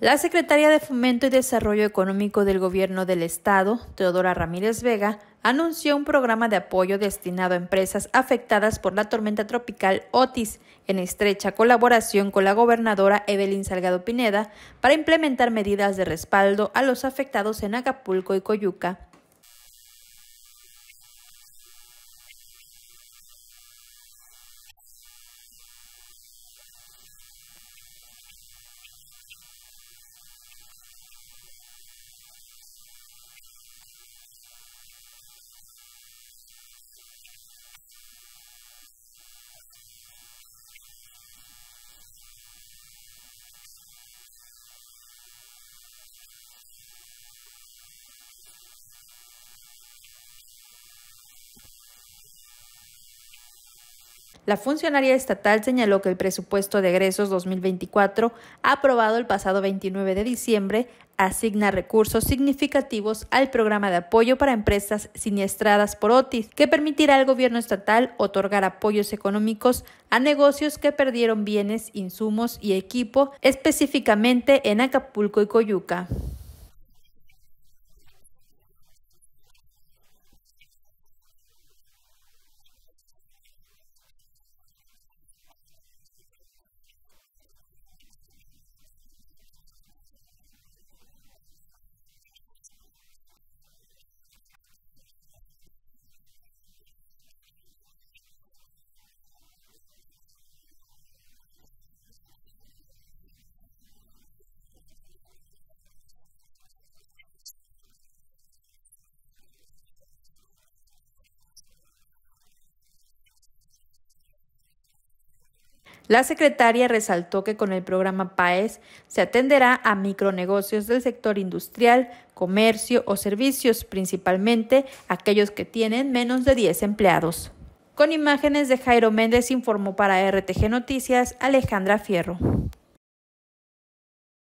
La secretaria de Fomento y Desarrollo Económico del Gobierno del Estado, Teodora Ramírez Vega, anunció un programa de apoyo destinado a empresas afectadas por la tormenta tropical Otis, en estrecha colaboración con la gobernadora Evelyn Salgado Pineda, para implementar medidas de respaldo a los afectados en Acapulco y Coyuca. La funcionaria estatal señaló que el presupuesto de egresos 2024, aprobado el pasado 29 de diciembre, asigna recursos significativos al programa de apoyo para empresas siniestradas por Otis, que permitirá al gobierno estatal otorgar apoyos económicos a negocios que perdieron bienes, insumos y equipo, específicamente en Acapulco y Coyuca. La secretaria resaltó que con el programa PAES se atenderá a micronegocios del sector industrial, comercio o servicios, principalmente aquellos que tienen menos de 10 empleados. Con imágenes de Jairo Méndez informó para RTG Noticias Alejandra Fierro.